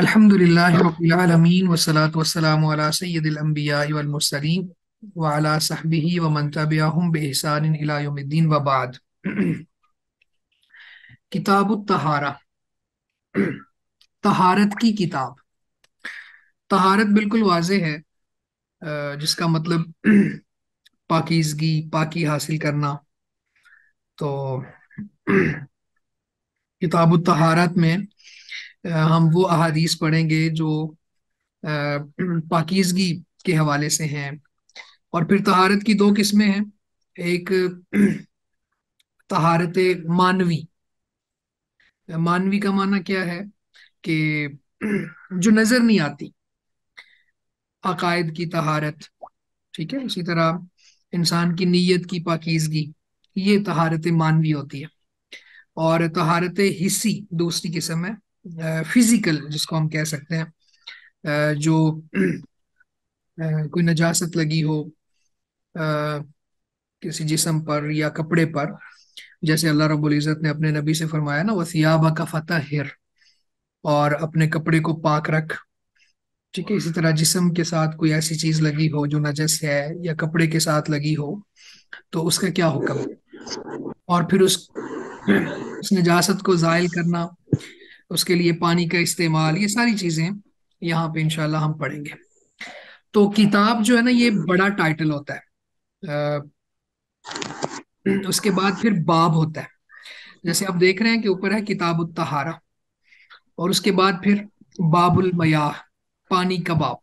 अल्हम्दुलिल्लाहिर्रब्बिलआलमीन वस्सलातु वस्सलामु अला तहारत की किताब तहारत बिल्कुल वाजे है जिसका मतलब पाकिजगी पाकि हासिल करना तो किताब तहारत में हम वो अहादीस पढ़ेंगे जो पाकिजगी के हवाले से हैं और फिर तहारत की दो किस्में हैं एक तहारत मानवी मानवी का माना क्या है कि जो नज़र नहीं आती अकायद की तहारत ठीक है इसी तरह इंसान की नीयत की पाकिजगी ये तहारत मानवी होती है और तहारत हिस्सी दूसरी किस्म है फिजिकल जिसको हम कह सकते हैं जो कोई नजासत लगी हो किसी जिसम पर या कपड़े पर जैसे अल्लाह रब्बुल इज़्ज़त ने अपने नबी से फरमाया ना वसियाबा का फतह हिर और अपने कपड़े को पाक रख ठीक है इसी तरह जिसम के साथ कोई ऐसी चीज लगी हो जो नजस है या कपड़े के साथ लगी हो तो उसका क्या हुक्म है और फिर उस उस नजासत को जायल करना उसके लिए पानी का इस्तेमाल ये सारी चीज़ें यहाँ पे इनशाला हम पढ़ेंगे तो किताब जो है ना ये बड़ा टाइटल होता है आ, उसके बाद फिर बाब होता है जैसे आप देख रहे हैं कि ऊपर है किताब उतहारा और उसके बाद फिर बाबुल मयाह पानी का बाब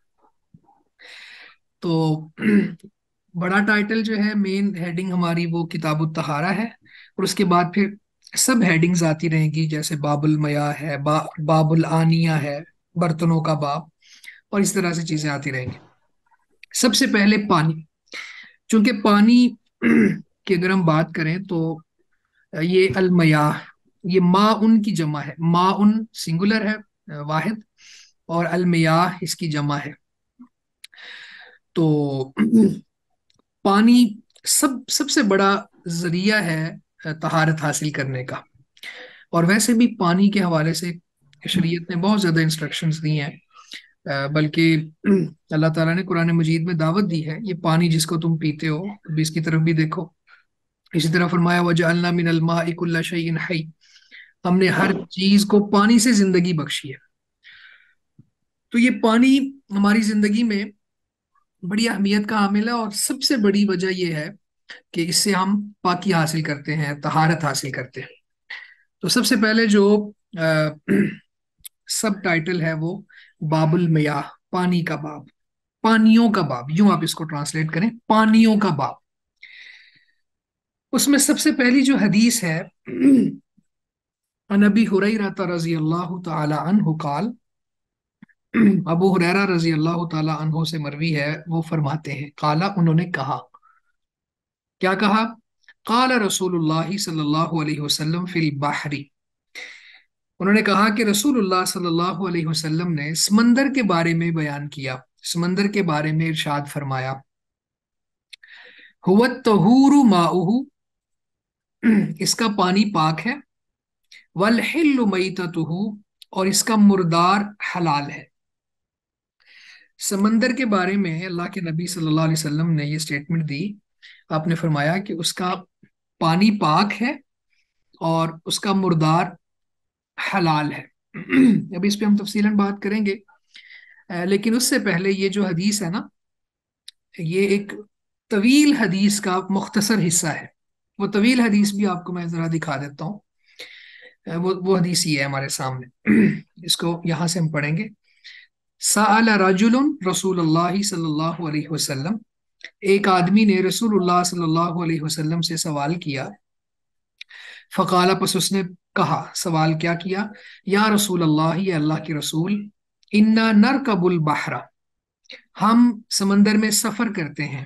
तो बड़ा टाइटल जो है मेन हेडिंग हमारी वो किताब उतहारा है और उसके बाद फिर सब हेडिंग्स आती रहेंगी जैसे बाबुल मया है बा, बाबुल आनिया है बर्तनों का बाप और इस तरह से चीजें आती रहेंगी सबसे पहले पानी चूंकि पानी की अगर हम बात करें तो ये अलमया ये मा उन की जमा है मा उन सिंगुलर है वाहिद और अलमया इसकी जमा है तो पानी सब सबसे बड़ा जरिया है तहारत हासिल करने का और वैसे भी पानी के हवाले से शरीयत ने बहुत ज़्यादा इंस्ट्रक्शंस दी हैं बल्कि अल्लाह ताला ने कुरान मजीद में दावत दी है ये पानी जिसको तुम पीते हो अभी तो इसकी तरफ भी देखो इसी तरह फरमाया वजह मिनल्मा शैन हई हमने हर चीज़ को पानी से ज़िंदगी बख्शी है तो ये पानी हमारी ज़िंदगी में बड़ी अहमियत का हामिल है और सबसे बड़ी वजह यह है कि इससे हम पाकि हासिल करते हैं तहारत हासिल करते हैं तो सबसे पहले जो आ, सब टाइटल है वो बाबुल मिया पानी का बाब पानियों का बाब यूं आप इसको ट्रांसलेट करें पानियों का बाब उसमें सबसे पहली जो हदीस है अनबी हुरैरा रजी अल्लाह तहु काल अबू हुरैरा रजी अल्लाह तहु से मरवी है वो फरमाते हैं काला उन्होंने कहा क्या कहा काल रसूल सल्लल्लाहु अलैहि वसल्लम फिल बाहरी उन्होंने कहा कि रसूलुल्लाह सल्लल्लाहु अलैहि वसल्लम ने समंदर के बारे में बयान किया समंदर के बारे में इरशाद फरमाया हुवत तहूरु माउहू इसका पानी पाक है वल हिल्लु और इसका मुर्दार हलाल है समंदर के बारे में अल्लाह के नबी सल्लल्लाहु अलैहि वसल्लम ने ये स्टेटमेंट दी आपने फरमाया कि उसका पानी पाक है और उसका मुर्दार हलाल है अभी इस पे हम तफसी बात करेंगे लेकिन उससे पहले ये जो हदीस है ना ये एक तवील हदीस का मुख्तसर हिस्सा है वो तवील हदीस भी आपको मैं ज़रा दिखा देता हूँ वो वो हदीस ये है हमारे सामने इसको यहाँ से हम पढ़ेंगे अला राजुल रसूल सल्लल्लाहु अलैहि वसल्लम एक आदमी ने रसूलुल्लाह सल्लल्लाहु अलैहि वसल्लम से सवाल किया फ़काला पस उसने कहा सवाल क्या किया या रसूल अल्लाह या अल्लाह के रसूल इन्ना नर कबुल बहरा हम समंदर में सफ़र करते हैं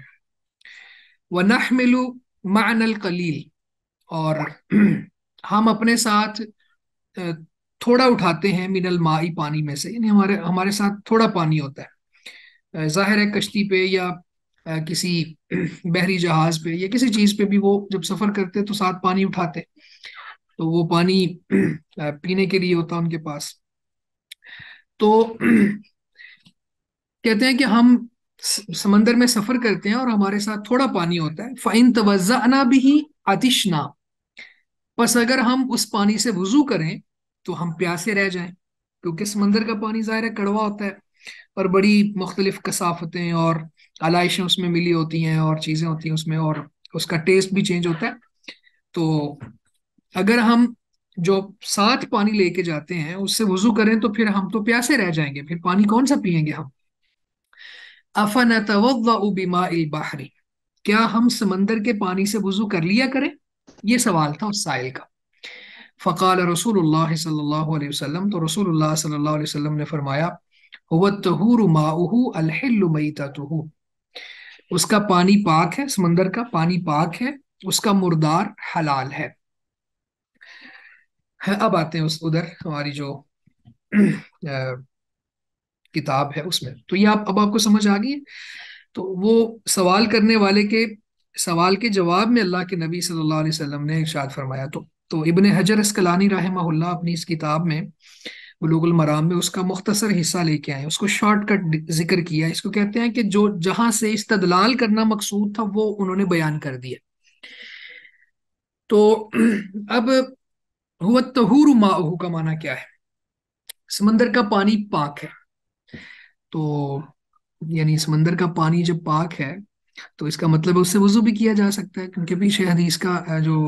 व नहमिलु मानल कलील और हम अपने साथ थोड़ा उठाते हैं मिनल माई पानी में से यानी हमारे हमारे साथ थोड़ा पानी होता है ज़ाहिर है कश्ती पे या किसी बहरी जहाज पे या किसी चीज पे भी वो जब सफर करते तो साथ पानी उठाते तो वो पानी पीने के लिए होता उनके पास तो कहते हैं कि हम समंदर में सफर करते हैं और हमारे साथ थोड़ा पानी होता है फाइन तवजाना भी ही ना बस अगर हम उस पानी से वजू करें तो हम प्यासे रह जाएं क्योंकि समंदर का पानी ज़ाहिर है कड़वा होता है और बड़ी मुख्तलिफ कसाफतें और आलाइशें उसमें मिली होती हैं और चीज़ें होती हैं उसमें और उसका टेस्ट भी चेंज होता है तो अगर हम जो साथ पानी लेके जाते हैं उससे वजू करें तो फिर हम तो प्यासे रह जाएंगे फिर पानी कौन सा पियेंगे हम अफन तवबीमा बाहरी क्या हम समंदर के पानी से वजू कर लिया करें ये सवाल था उस साइल का फ़काल रसूल सल्लल्लाहु तो रसूल सल्लल्लाहु ने फरमाया हुवत तहूर माउहू अलहिल्लु तहू उसका पानी पाक है समंदर का पानी पाक है उसका मुर्दार हलाल है अब आते हैं उस उधर हमारी जो आ, किताब है उसमें तो ये आप अब आपको समझ आ गई है तो वो सवाल करने वाले के सवाल के जवाब में अल्लाह के नबी सल्लल्लाहु अलैहि वसल्लम ने इरशाद फरमाया तो तो इबन हजर अस्कलानी रहमहुल्ला अपनी इस किताब में बलूगल मराम में उसका मुख्तसर हिस्सा लेके आए उसको शॉर्टकट जिक्र किया इसको कहते हैं कि जो जहां से इस्तदलाल करना मकसूद था वो उन्होंने बयान कर दिया तो अब हुआ तहूर माहू का माना क्या है समंदर का पानी पाक है तो यानी समंदर का पानी जब पाक है तो इसका मतलब उससे वजू भी किया जा सकता है क्योंकि पीछे हदीस का जो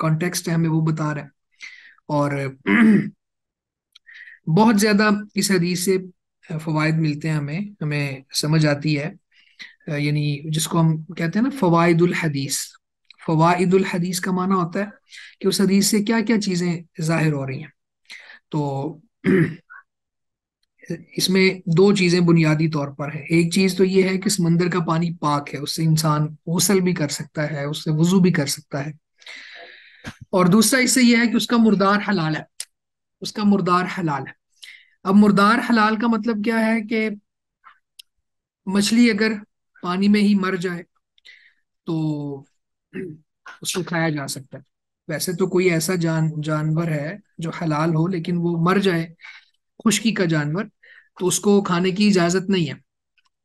कॉन्टेक्स्ट है हमें वो बता रहे हैं और बहुत ज़्यादा इस हदीस से फ़वाद मिलते हैं हमें हमें समझ आती है यानी जिसको हम कहते हैं ना फ़वादुल हदीस फ़वादुल हदीस का माना होता है कि उस हदीस से क्या क्या चीज़ें ज़ाहिर हो रही हैं तो इसमें दो चीज़ें बुनियादी तौर पर है एक चीज़ तो ये है कि समंदर का पानी पाक है उससे इंसान गसल भी कर सकता है उससे वजू भी कर सकता है और दूसरा इससे यह है कि उसका मुर्दार हलाल है उसका मुर्दार हलाल है अब मुर्दार हलाल का मतलब क्या है कि मछली अगर पानी में ही मर जाए तो उसको खाया जा सकता है वैसे तो कोई ऐसा जान जानवर है जो हलाल हो लेकिन वो मर जाए खुशकी का जानवर तो उसको खाने की इजाज़त नहीं है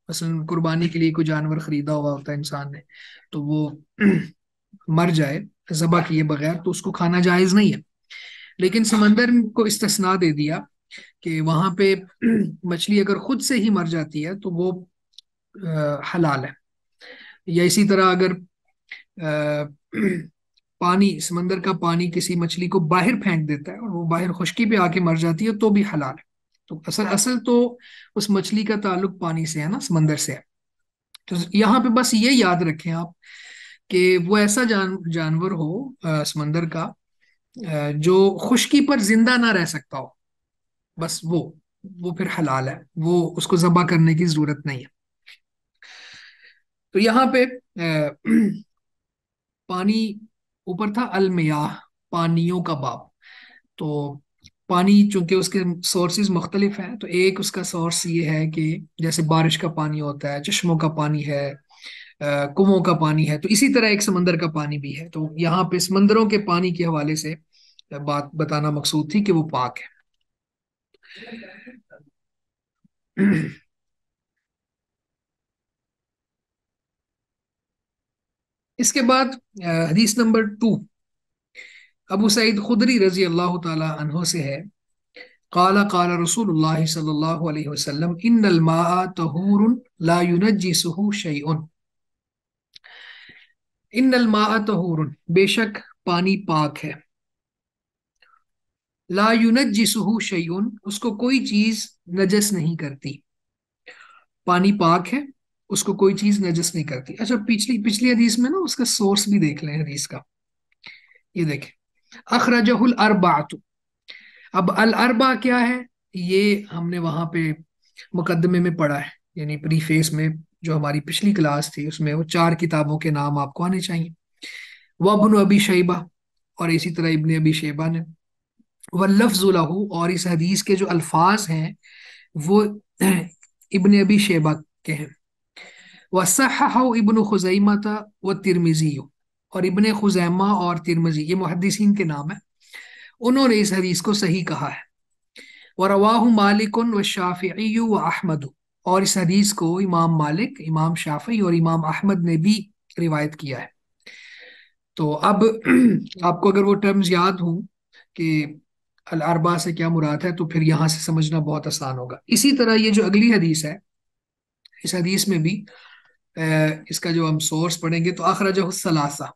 मसलन कुर्बानी के लिए कोई जानवर खरीदा हुआ होता है इंसान ने तो वो मर जाए जबा किए बगैर तो उसको खाना जायज़ नहीं है लेकिन समंदर को इस्तना दे दिया कि वहां पे मछली अगर खुद से ही मर जाती है तो वो आ, हलाल है या इसी तरह अगर आ, पानी समंदर का पानी किसी मछली को बाहर फेंक देता है और वो बाहर खुशकी पे आके मर जाती है तो भी हलाल है तो असल हाँ। असल तो उस मछली का ताल्लुक पानी से है ना समंदर से है तो यहाँ पे बस ये याद रखें आप कि वो ऐसा जान जानवर हो समंदर का आ, जो खुश्की पर जिंदा ना रह सकता हो बस वो वो फिर हलाल है वो उसको जबा करने की जरूरत नहीं है तो यहाँ पे पानी ऊपर था अलमिया पानियों का बाप तो पानी चूंकि उसके सोर्सेज मुख्तलिफ हैं तो एक उसका सोर्स ये है कि जैसे बारिश का पानी होता है चश्मों का पानी है कुओं का पानी है तो इसी तरह एक समंदर का पानी भी है तो यहाँ पे समंदरों के पानी के हवाले से बात बताना मकसूद थी कि वो पाक है इसके बाद हदीस नंबर टू अबू सईद खुदरी रजी अल्लाह तहो से है काला काला रसूल सल्लल्लाहु अलैहि इन मा तहूर ला युनजिसहु शैउन इन तहूर बेशक पानी पाक है लायुनत जिसहू शयून उसको कोई चीज नजस नहीं करती पानी पाक है उसको कोई चीज नजस नहीं करती अच्छा पिछली पिछली हदीस में ना उसका सोर्स भी देख लें हदीस का ये देखें अखरजहुल अरबातु अब अल अरबा क्या है ये हमने वहां पे मुकदमे में पढ़ा है यानी प्रीफेस में जो हमारी पिछली क्लास थी उसमें वो चार किताबों के नाम आपको आने चाहिए वबन अबी शैबा और इसी तरह इबन अबी शेबा ने वल्लफजुलहू और इस हदीस के जो अल्फाज हैं वो इबन अबी शेबा के हैं वसहा इबन खुजैमा था व तिरमिजी और इबन खुजैमा और तिरमिजी ये मुहदसिन के नाम है उन्होंने इस हदीस को सही कहा है व रवाह मालिक व शाफ़ी व अहमद और इस हदीस को इमाम मालिक इमाम शाफ़ी और इमाम अहमद ने भी रिवायत किया है तो अब आपको अगर वो टर्म्स याद हों कि अरबा से क्या मुराद है तो फिर यहाँ से समझना बहुत आसान होगा इसी तरह ये जो अगली हदीस है इस हदीस में भी इसका जो हम सोर्स पढ़ेंगे तो अखरज सलासा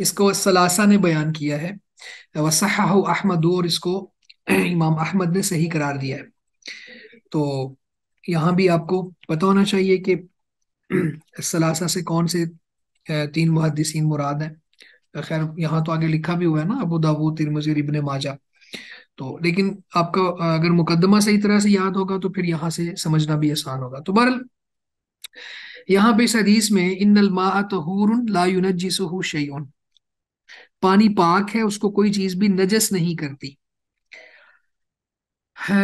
इसको सलासा ने बयान किया है वसाह अहमद और इसको इमाम अहमद ने सही करार दिया है तो यहाँ भी आपको पता होना चाहिए कि सलासा से कौन से तीन मुहदसिन मुराद हैं खैर यहाँ तो आगे लिखा भी हुआ है ना अबू दाबू तिरमजी इबन माजा तो लेकिन आपका अगर मुकदमा सही तरह से याद होगा तो फिर यहाँ से समझना भी आसान होगा तो बहर यहाँ पे इस हदीस में इन नलमातहूरन लायुनजू शयन पानी पाक है उसको कोई चीज भी नजस नहीं करती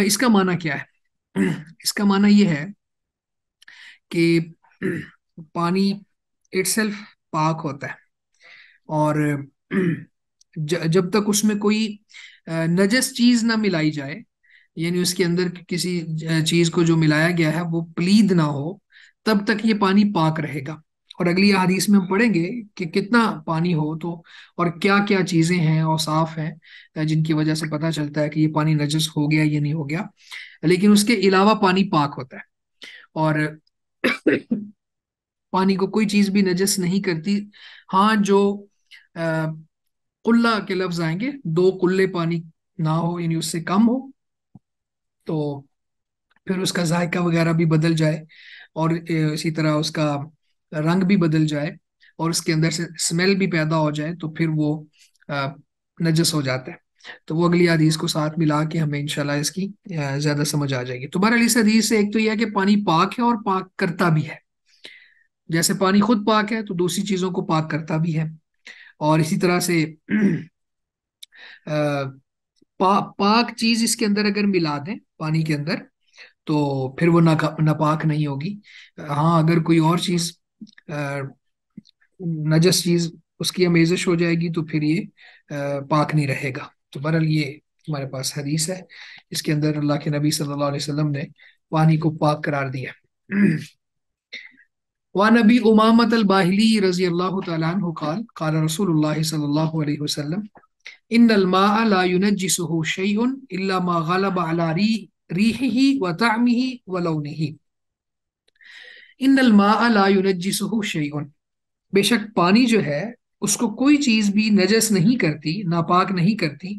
इसका माना क्या है इसका माना यह है कि पानी इट्सल्फ पाक होता है और जब तक उसमें कोई नजस चीज ना मिलाई जाए यानी उसके अंदर किसी चीज को जो मिलाया गया है वो प्लीद ना हो तब तक ये पानी पाक रहेगा और अगली हदीस में हम पढ़ेंगे कि कितना पानी हो तो और क्या क्या चीज़ें हैं और साफ हैं जिनकी वजह से पता चलता है कि ये पानी नजस हो गया या नहीं हो गया लेकिन उसके अलावा पानी पाक होता है और पानी को कोई चीज़ भी नजस नहीं करती हाँ जो आ, कुल्ला के लफ्ज आएंगे दो कुल्ले पानी ना हो यानी उससे कम हो तो फिर उसका जायका वगैरह भी बदल जाए और इसी तरह उसका रंग भी बदल जाए और उसके अंदर से स्मेल भी पैदा हो जाए तो फिर वो नजस हो जाता है तो वो अगली हदीस को साथ मिला के हमें इनशाला इसकी ज्यादा समझ आ जाएगी तो बहरहाल इस हदीस से एक तो यह है कि पानी पाक है और पाक करता भी है जैसे पानी खुद पाक है तो दूसरी चीजों को पाक करता भी है और इसी तरह से आ, पा, पाक चीज इसके अंदर अगर मिला दें पानी के अंदर तो फिर वो ना नापाक नहीं होगी हाँ अगर कोई और चीज नजस चीज उसकी अमेजिश हो जाएगी तो फिर ये आ, पाक नहीं रहेगा तो बहरहाल ये हमारे पास हदीस है इसके अंदर अल्लाह के नबी सल्लल्लाहु अलैहि वसल्लम ने पानी को पाक करार दिया वान उमामत रजी अल्लाह तु बेशक पानी जो है उसको कोई चीज़ भी नजस नहीं करती नापाक नहीं करती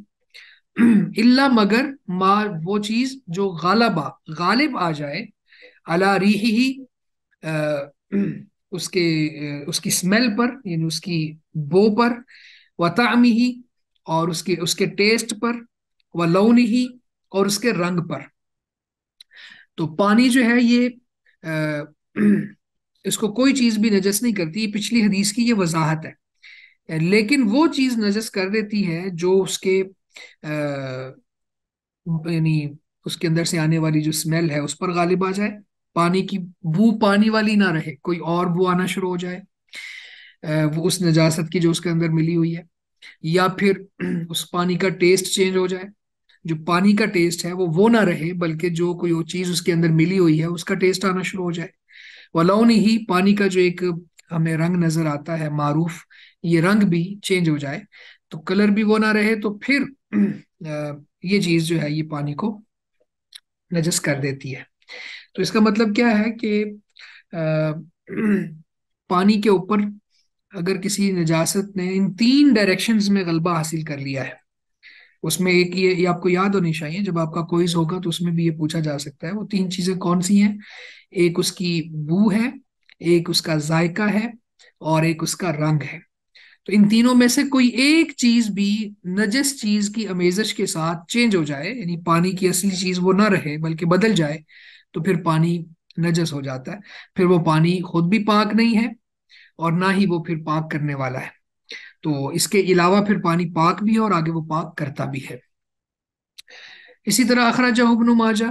इल्ला मगर मा वो चीज़ जो गालबा गालिब आ जाए अला रीही उसके उसकी स्मेल पर यानी उसकी बो पर व ही और उसके उसके टेस्ट पर व लौन ही और उसके रंग पर तो पानी जो है ये इसको कोई चीज़ भी नजस नहीं करती पिछली हदीस की ये वजाहत है लेकिन वो चीज़ नजस कर देती है जो उसके यानी उसके अंदर से आने वाली जो स्मेल है उस पर गालिब आ जाए पानी की बू पानी वाली ना रहे कोई और बू आना शुरू हो जाए वो उस नजासत की जो उसके अंदर मिली हुई है या फिर उस पानी का टेस्ट चेंज हो जाए जो पानी का टेस्ट है वो वो ना रहे बल्कि जो कोई वो चीज उसके अंदर मिली हुई है उसका टेस्ट आना शुरू हो जाए वलाउन ही पानी का जो एक हमें रंग नजर आता है मारूफ ये रंग भी चेंज हो जाए तो कलर भी वो ना रहे तो फिर ये चीज जो है ये पानी को नजस कर देती है तो इसका मतलब क्या है कि पानी के ऊपर अगर किसी नजासत ने इन तीन डायरेक्शंस में गलबा हासिल कर लिया है उसमें एक ये, ये आपको याद होनी चाहिए जब आपका कोइज होगा तो उसमें भी ये पूछा जा सकता है वो तीन चीजें कौन सी हैं एक उसकी बू है एक उसका जायका है और एक उसका रंग है तो इन तीनों में से कोई एक चीज भी नजस चीज की अमेजश के साथ चेंज हो जाए यानी पानी की असली चीज वो ना रहे बल्कि बदल जाए तो फिर पानी नजस हो जाता है फिर वो पानी खुद भी पाक नहीं है और ना ही वो फिर पाक करने वाला है तो इसके अलावा फिर पानी पाक भी है और आगे वो पाक करता भी है इसी तरह अखराजा इबन माजा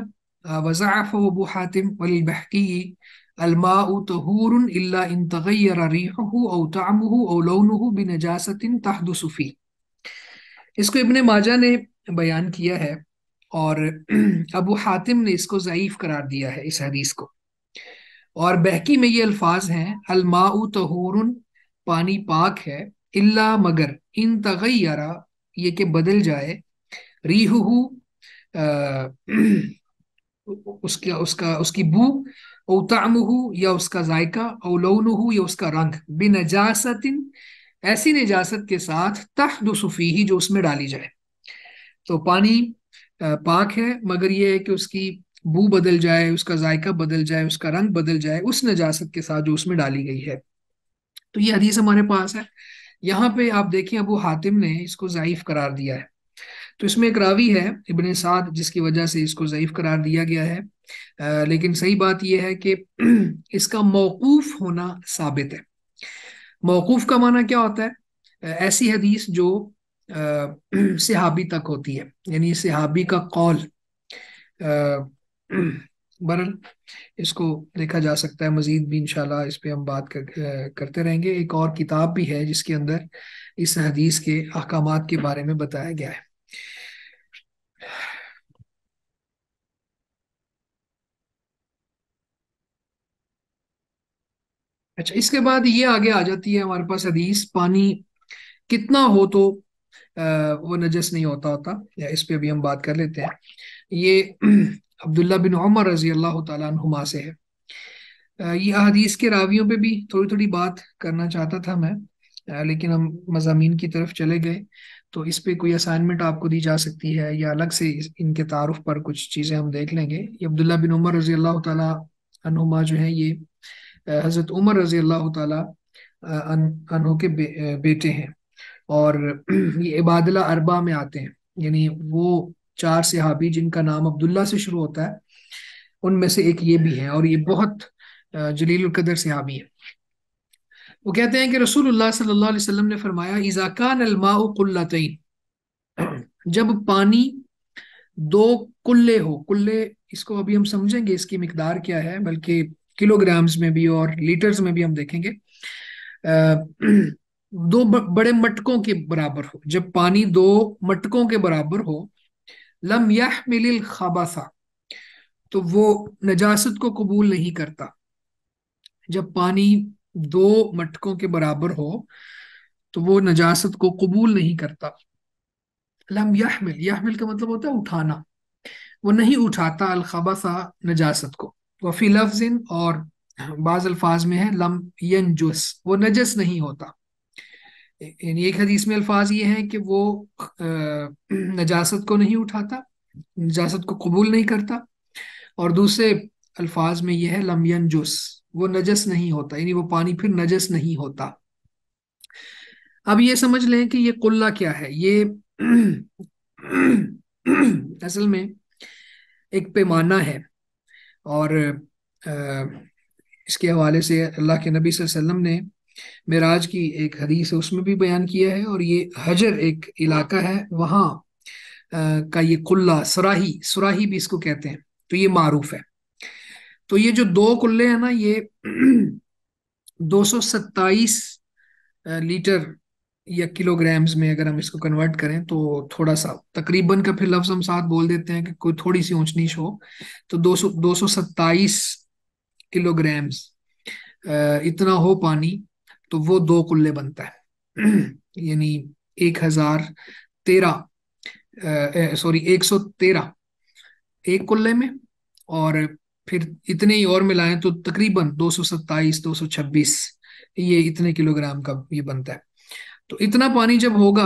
वज़ाफ़ अबू हातिम अलमा तहूर इन इसको इबन माजा ने बयान किया है और अबू हातिम ने इसको ज़यीफ़ करार दिया है इस हदीस को और बहकी में ये अल्फाज हैं अलमाऊ तहूर पानी पाक है इल्ला मगर इन तगैरा ये के बदल जाए रीहू उसका उसका उसकी बू औतामहू या उसका जायका औलौनहू या उसका रंग बिनजासतिन ऐसी निजासत के साथ ही जो उसमें डाली जाए तो पानी पाक है मगर यह है कि उसकी बू बदल जाए उसका जायका बदल जाए उसका रंग बदल जाए उस नजासत के साथ जो उसमें डाली गई है तो ये हदीस हमारे पास है यहाँ पे आप देखें अबू हातिम ने इसको ज़ाइफ करार दिया है तो इसमें एक रावी है इबन साद जिसकी वजह से इसको ज़ईफ़ करार दिया गया है आ, लेकिन सही बात यह है कि इसका मौकूफ़ होना साबित है मौकूफ़ का माना क्या होता है ऐसी हदीस जो सिहाबी तक होती है यानी सिहाबी का कौल बरल इसको देखा जा सकता है मजीद भी इनशाला इस पर हम बात कर, करते रहेंगे एक और किताब भी है जिसके अंदर इस हदीस के अहकाम के बारे में बताया गया है अच्छा इसके बाद ये आगे आ जाती है हमारे पास हदीस पानी कितना हो तो वो नजस नहीं होता होता या इस पे भी हम बात कर लेते हैं ये अब्दुल्ला बिन उमर रजी अल्लाह तुमा से है ये अदीस के रावियों पे भी थोड़ी थोड़ी बात करना चाहता था मैं लेकिन हम मजामी की तरफ चले गए तो इस पे कोई असाइनमेंट आपको दी जा सकती है या अलग से इनके तारफ़ पर कुछ चीज़ें हम देख लेंगे ये अब्दुल्ला बिन उमर रजी अल्लाह तुमा जो है ये हज़रत उमर रजी अल्लाह तन के बे, बेटे हैं और ये इबादला अरबा में आते हैं यानी वो चार सहाबी जिनका नाम अब्दुल्ला से शुरू होता है उनमें से एक ये भी है और ये बहुत जलील कदर सहाबी है वो कहते हैं कि रसूलुल्लाह सल्लल्लाहु अलैहि वसल्लम ने फरमाया इजाकान अलमाउ कुल्लतैन जब पानी दो कुल्ले हो कुल्ले इसको अभी हम समझेंगे इसकी मकदार क्या है बल्कि किलोग्राम्स में भी और लीटर्स में भी हम देखेंगे दो बड़े मटकों के बराबर हो जब पानी दो मटकों के बराबर हो लम यह मिलिल खबासा तो वो नजासत को कबूल नहीं करता जब पानी दो मटकों के बराबर हो तो वो नजासत को कबूल नहीं करता लम यहमिल यहमिल का मतलब होता है उठाना वो नहीं उठाता अलखबासा नजासत को वफ़ी लफ्जिन और बाज़ अल्फाज में है लम यंजुस वो नजस नहीं होता एक हदीस में अल्फाज ये हैं कि वो नजासत को नहीं उठाता नजासत को कबूल नहीं करता और दूसरे अल्फाज में यह है लमयन जुस वो नजस नहीं होता यानी वो पानी फिर नजस नहीं होता अब ये समझ लें कि ये कुल्ला क्या है ये असल में एक पैमाना है और इसके हवाले से अल्लाह के नबी वसल्लम ने मेराज की एक हदीस है उसमें भी बयान किया है और ये हजर एक इलाका है वहां का ये कुल्ला सराही सराही भी इसको कहते हैं तो ये मारूफ है तो ये जो दो कुल्ले हैं ना ये 227 लीटर या किलोग्राम्स में अगर हम इसको कन्वर्ट करें तो थोड़ा सा तकरीबन का फिर लफ्ज हम साथ बोल देते हैं कि कोई थोड़ी सी ऊंच नीच हो तो दो सौ किलोग्राम्स इतना हो पानी तो वो दो कुल्ले बनता है यानी एक हजार तेरह सॉरी एक सौ तेरह एक कुल्ले में और फिर इतने ही और मिलाएं तो तकरीबन दो सौ सत्ताईस दो सौ छब्बीस ये इतने किलोग्राम का ये बनता है तो इतना पानी जब होगा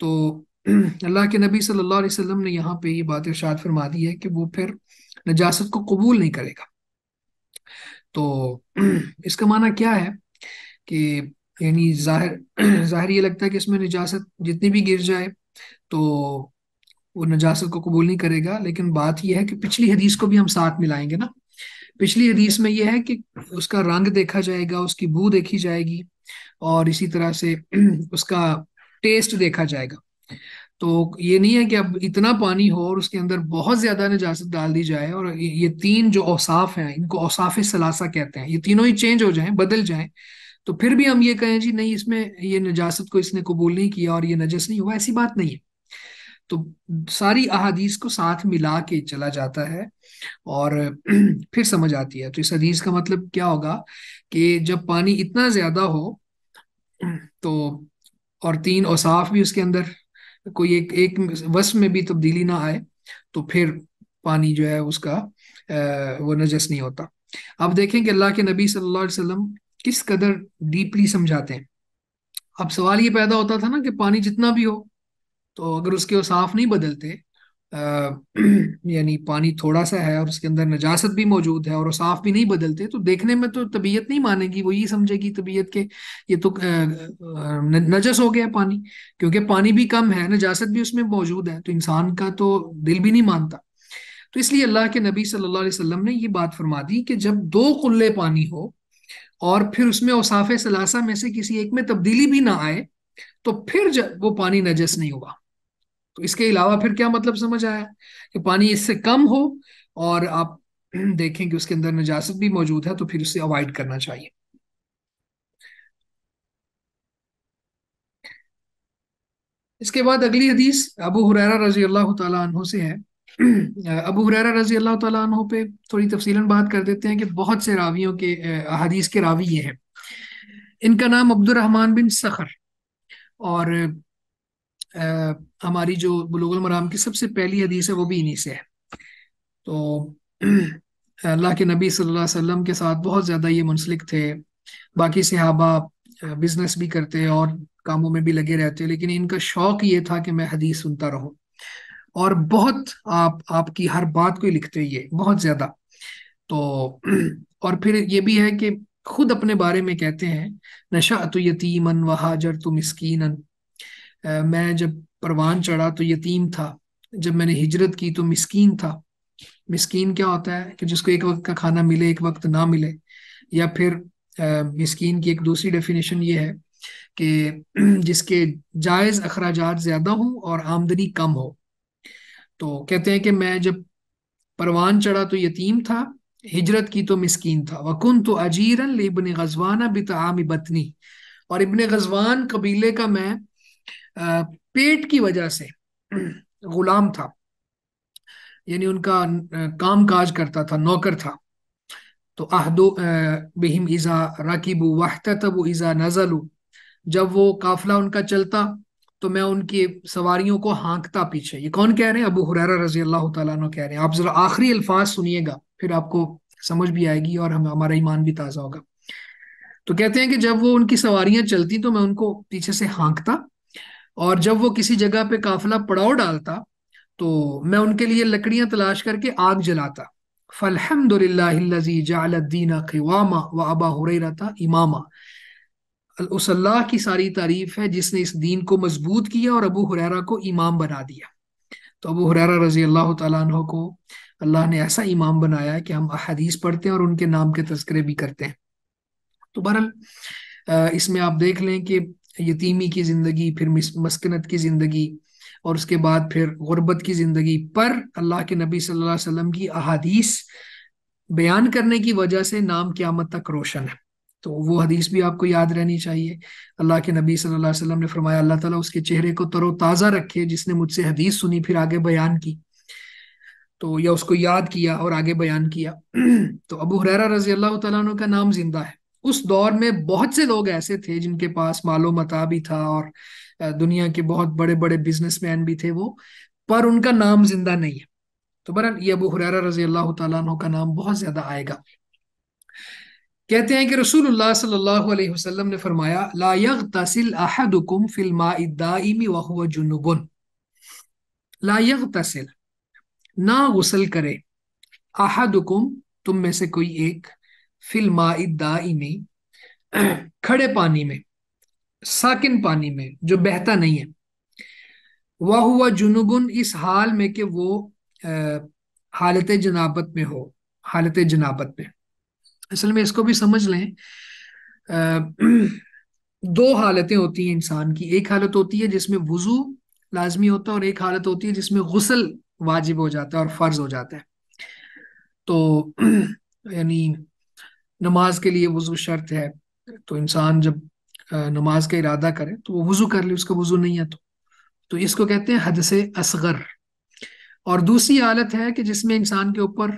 तो अल्लाह के नबी सल्लल्लाहु अलैहि वसल्लम ने यहाँ पे ये बात इरशाद फरमा दी है कि वो फिर नजासत को कबूल नहीं करेगा तो इसका माना क्या है कि यानी जाहिर जाहिर ये लगता है कि इसमें निजात जितनी भी गिर जाए तो वो नजासत को कबूल नहीं करेगा लेकिन बात यह है कि पिछली हदीस को भी हम साथ मिलाएंगे ना पिछली हदीस में यह है कि उसका रंग देखा जाएगा उसकी बू देखी जाएगी और इसी तरह से उसका टेस्ट देखा जाएगा तो ये नहीं है कि अब इतना पानी हो और उसके अंदर बहुत ज़्यादा नजास्त डाल दी जाए और ये तीन जो औसाफ हैं इनको औसाफ सलासा कहते हैं ये तीनों ही चेंज हो जाए बदल जाए तो फिर भी हम ये कहें जी नहीं इसमें ये नजासत को इसने कबूल नहीं किया और ये नजस नहीं हुआ ऐसी बात नहीं है तो सारी अहादीस को साथ मिला के चला जाता है और फिर समझ आती है तो इस हदीस का मतलब क्या होगा कि जब पानी इतना ज़्यादा हो तो और तीन औसाफ भी उसके अंदर कोई एक एक वस में भी तब्दीली ना आए तो फिर पानी जो है उसका वो नजस नहीं होता अब देखें कि अल्लाह के नबी सल्लल्लाहु अलैहि वसल्लम किस कदर डीपली समझाते हैं अब सवाल ये पैदा होता था ना कि पानी जितना भी हो तो अगर उसके वो साफ नहीं बदलते यानी पानी थोड़ा सा है और उसके अंदर नजासत भी मौजूद है और वो साफ भी नहीं बदलते तो देखने में तो तबीयत नहीं मानेगी वो ये समझेगी तबीयत के ये तो नजस हो गया पानी क्योंकि पानी भी कम है नजासत भी उसमें मौजूद है तो इंसान का तो दिल भी नहीं मानता तो इसलिए अल्लाह के नबी सल्लल्लाहु अलैहि वसल्लम ने ये बात फरमा दी कि जब दो कुल्ले पानी हो और फिर उसमें औसाफ सलासा में से किसी एक में तब्दीली भी ना आए तो फिर वो पानी नजस नहीं हुआ तो इसके अलावा फिर क्या मतलब समझ आया कि पानी इससे कम हो और आप देखें कि उसके अंदर नजासत भी मौजूद है तो फिर उसे अवॉइड करना चाहिए इसके बाद अगली हदीस अबू हुरैरा रजी अल्लाह तु से है अबू हुरैरा रजी अल्लाह तु पे थोड़ी तफसी बात कर देते हैं कि बहुत से रावियों के अदीस के रावी ये हैं इनका नाम अब्दुलरहमान बिन सखर और आ, हमारी जो मराम की सबसे पहली हदीस है वो भी इन्हीं से है तो अल्लाह के नबी सल्लल्लाहु अलैहि वसल्लम के साथ बहुत ज़्यादा ये मुंसलिक थे बाकी सहाबा बिजनेस भी करते और कामों में भी लगे रहते लेकिन इनका शौक़ ये था कि मैं हदीस सुनता रहूँ और बहुत आप आपकी हर बात को लिखते ये बहुत ज्यादा तो और फिर ये भी है कि खुद अपने बारे में कहते हैं नशा तो यतीमन वहाजर हाजर तो मिसकीनन मैं जब परवान चढ़ा तो यतीम था जब मैंने हिजरत की तो मिसकीन था मिसकीन क्या होता है कि जिसको एक वक्त का खाना मिले एक वक्त ना मिले या फिर आ, मिसकीन की एक दूसरी डेफिनेशन ये है कि जिसके जायज़ अखराज ज़्यादा हों और आमदनी कम हो तो कहते हैं कि मैं जब परवान चढ़ा तो यतीम था हिजरत की तो मिसकीन था वकुन तो अजीरन इबन गजवाना बिताम बतनी और इबन गजवान कबीले का मैं पेट की वजह से गुलाम था यानी उनका काम काज करता था नौकर था तो आहदो बेहिम इज़ा राकीबू वाहता तब इज़ा नज़लू जब वो काफिला उनका चलता तो मैं उनकी सवारियों को हाँकता पीछे ये कौन कह रहे हैं अबू हुरैरा रजी अल्लाह तु कह रहे हैं आप जरा आखिरी अल्फाज सुनिएगा फिर आपको समझ भी आएगी और हम हमारा ईमान भी ताज़ा होगा तो कहते हैं कि जब वो उनकी सवारियां चलती तो मैं उनको पीछे से हाँकता और जब वो किसी जगह पे काफिला पड़ाव डालता तो मैं उनके लिए लकड़ियां तलाश करके आग जलाता फलहमदीन व अबा हुरैरा इमामा अल्लाह की सारी तारीफ है जिसने इस दीन को मजबूत किया और अबू हुररा को इमाम बना दिया तो अबू हुररा रजी अल्लाह तु को अल्लाह ने ऐसा इमाम बनाया कि हम अहदीस पढ़ते हैं और उनके नाम के तस्करे भी करते हैं तो बहरल इसमें आप देख लें कि यतीमी की ज़िंदगी फिर मस्कनत की ज़िंदगी और उसके बाद फिर गुरबत की ज़िंदगी पर अल्लाह के नबी सल्लल्लाहु अलैहि वसल्लम की अहादीस बयान करने की वजह से नाम क्यामत तक रोशन है तो वो हदीस भी आपको याद रहनी चाहिए अल्लाह के नबी सल्लल्लाहु अलैहि वसल्लम ने फरमाया अल्लाह ताला उसके चेहरे को तरोताज़ा रखे जिसने मुझसे हदीस सुनी फिर आगे बयान की तो या उसको याद किया और आगे बयान किया तो अबू हुरैरा रजी अल्लाह तु का नाम जिंदा है उस दौर में बहुत से लोग ऐसे थे जिनके पास मालो मता भी था और दुनिया के बहुत बड़े बड़े बिजनेसमैन भी थे वो पर उनका नाम जिंदा नहीं है तो बरन ये अबू हुरैरा रजी अल्लाह तु का नाम बहुत ज़्यादा आएगा कहते हैं कि रसूल सल्लल्लाहु अलैहि वसल्लम ने फरमाया ला यगतसिल अहदुकुम फिल माइदाइमी जुनुबुन ना गुसल करे अहदुकुम तुम में से कोई एक फिल माइदाइमी खड़े पानी में साकिन पानी में जो बहता नहीं है वह हुआ जुनुबुन इस हाल में कि वो आ, हालत जनाबत में हो हालत जनाबत में असल में इसको भी समझ लें दो हालतें होती हैं इंसान की एक हालत होती है जिसमें वजू लाजमी होता है और एक हालत होती है जिसमें गसल वाजिब हो जाता है और फ़र्ज हो जाता है तो यानी नमाज के लिए वजू शर्त है तो इंसान जब नमाज का इरादा करे तो वो वजू कर ले उसका वजू नहीं है तो तो इसको कहते हैं हद से असगर और दूसरी हालत है कि जिसमें इंसान के ऊपर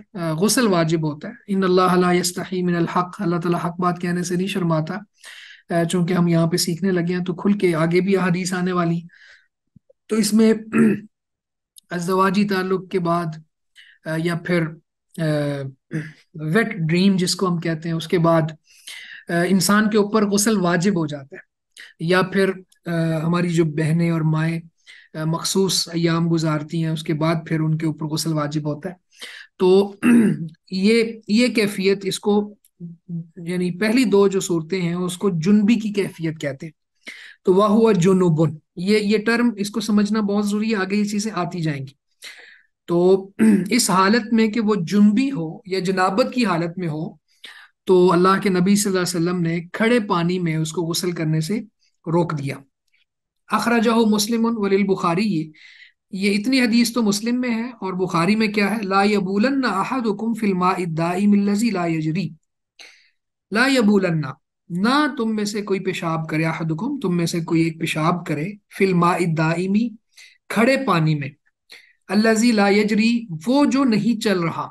गसल वाजिब होता है इन अल्लाह मिन हक अल्लाह ताला हक बात कहने से नहीं शर्माता चूंकि हम यहाँ पे सीखने लगे हैं तो खुल के आगे भी अदीस आने वाली तो इसमें अजवाजी ताल्लुक के बाद या फिर वेट ड्रीम जिसको हम कहते हैं उसके बाद इंसान के ऊपर गसल वाजिब हो जाता है या फिर हमारी जो बहनें और माएँ मखसूस अयाम गुजारती हैं उसके बाद फिर उनके ऊपर गसल वाजिब होता है तो ये ये कैफियत इसको यानी पहली दो जो सूरतें हैं उसको जुनबी की कैफियत कहते हैं तो वह हुआ जुनुबुन ये ये टर्म इसको समझना बहुत जरूरी है आगे ये चीज़ें आती जाएंगी तो इस हालत में कि वो जुनबी हो या जनाबत की हालत में हो तो अल्लाह के नबी सल्लल्लाहु अलैहि वसल्लम ने खड़े पानी में उसको गसल करने से रोक दिया अखरजा मुस्लिम बुखारी ये ये इतनी हदीस तो मुस्लिम में है और बुखारी में क्या है ला यबूलन्ना अहदुकुम फिल्मा ला यजरी ला यबूलन्ना ना तुम में से कोई पेशाब करे अहदुकुम तुम में से कोई एक पेशाब करे फिल्मा इद्दाईमी खड़े पानी में अल्लाजी ला यजरी वो जो नहीं चल रहा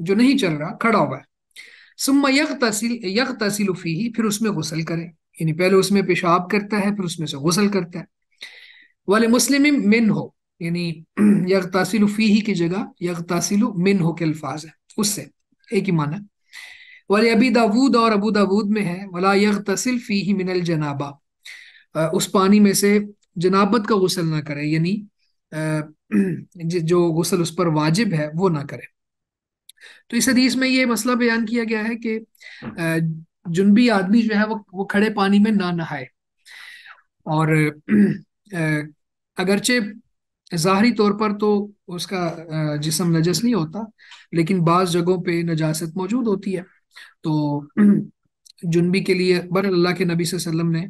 जो नहीं चल रहा खड़ा हुआ है सुम्मा यक तहसील यक तहसील फिर उसमें गुसल करे यानी पहले उसमें पेशाब करता है फिर उसमें से गुसल करता है वाले मुस्लिम मिन हो यानी तासिलु फी की जगह तासिलु मिन हो के अल्फाज है उससे एक ही माना वाले अबी दाऊद और अबू दाऊद में है वाला यग तसिल फी ही मिनल जनाबा उस पानी में से जनाबत का गसल ना करे यानी जो गसल उस पर वाजिब है वो ना करे तो इस हदीस में ये मसला बयान किया गया है कि जुनबी आदमी जो है वो वो खड़े पानी में ना नहाए और अगरचे ज़ाहरी तौर पर तो उसका जिसम नजस नहीं होता लेकिन बाज़ जगहों पे नजासत मौजूद होती है तो जुनबी के लिए बर अल्लाह के नबी वसल्लम ने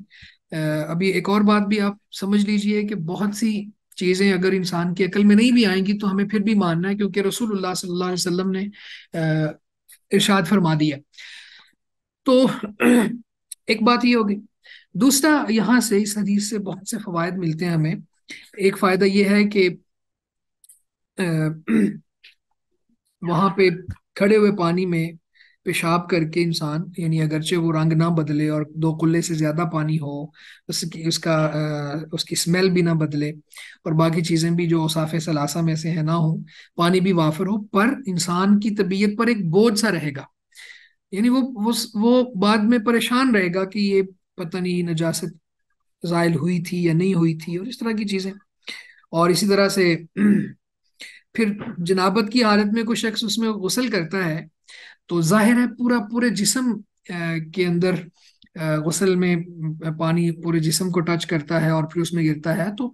अभी एक और बात भी आप समझ लीजिए कि बहुत सी चीज़ें अगर इंसान की अकल में नहीं भी आएंगी तो हमें फिर भी मानना है क्योंकि रसूल सल्लल्लाहु अलैहि ने इरशाद फरमा दिया तो एक बात ये होगी दूसरा यहाँ से इस हदीस से बहुत से फवायद मिलते हैं हमें एक फ़ायदा यह है कि वहां पे खड़े हुए पानी में पेशाब करके इंसान यानी अगरचे वो रंग ना बदले और दो कुल्ले से ज़्यादा पानी हो उसकी उसका उसकी स्मेल भी ना बदले और बाकी चीज़ें भी जो साफ़े सलासा में से है ना हो पानी भी वाफर हो पर इंसान की तबीयत पर एक बोझ सा रहेगा यानी वो वो वो बाद में परेशान रहेगा कि ये पता नहीं नजासत जायल हुई थी या नहीं हुई थी और इस तरह की चीज़ें और इसी तरह से फिर जनाबत की हालत में कोई शख्स उसमें गसल करता है तो जाहिर है पूरा पूरे जिसम के अंदर गसल में पानी पूरे जिसम को टच करता है और फिर उसमें गिरता है तो